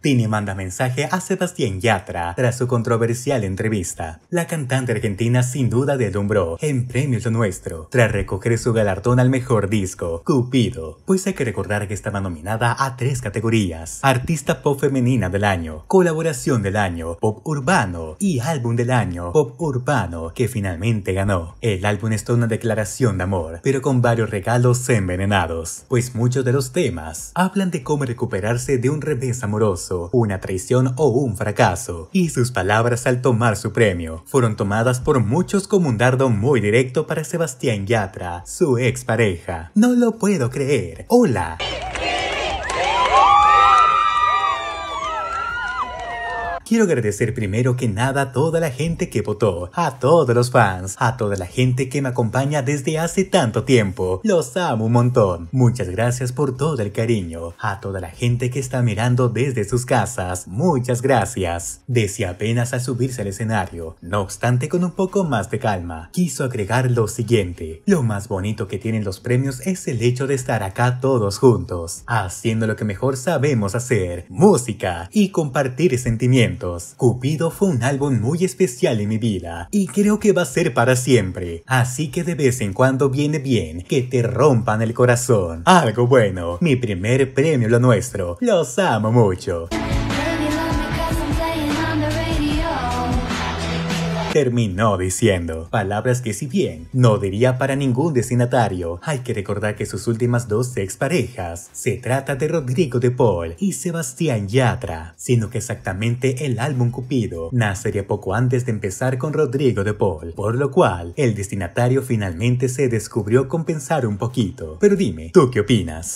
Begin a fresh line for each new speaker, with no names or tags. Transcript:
Tini manda mensaje a Sebastián Yatra tras su controversial entrevista. La cantante argentina sin duda deslumbró en Premios Lo Nuestro tras recoger su galardón al mejor disco, Cupido, pues hay que recordar que estaba nominada a tres categorías, Artista Pop Femenina del Año, Colaboración del Año, Pop Urbano y Álbum del Año, Pop Urbano, que finalmente ganó. El álbum es una declaración de amor, pero con varios regalos envenenados, pues muchos de los temas hablan de cómo recuperarse de un revés amoroso una traición o un fracaso, y sus palabras al tomar su premio fueron tomadas por muchos como un dardo muy directo para Sebastián Yatra, su pareja. No lo puedo creer. Hola. Quiero agradecer primero que nada a toda la gente que votó, a todos los fans, a toda la gente que me acompaña desde hace tanto tiempo. Los amo un montón. Muchas gracias por todo el cariño. A toda la gente que está mirando desde sus casas, muchas gracias. Decía apenas al subirse al escenario, no obstante con un poco más de calma, quiso agregar lo siguiente. Lo más bonito que tienen los premios es el hecho de estar acá todos juntos, haciendo lo que mejor sabemos hacer, música y compartir sentimientos. Cupido fue un álbum muy especial en mi vida y creo que va a ser para siempre. Así que de vez en cuando viene bien que te rompan el corazón. Algo bueno, mi primer premio lo nuestro. Los amo mucho. terminó diciendo. Palabras que si bien no diría para ningún destinatario, hay que recordar que sus últimas dos exparejas se trata de Rodrigo de Paul y Sebastián Yatra, sino que exactamente el álbum Cupido nacería poco antes de empezar con Rodrigo de Paul, por lo cual el destinatario finalmente se descubrió compensar un poquito. Pero dime, ¿tú qué opinas?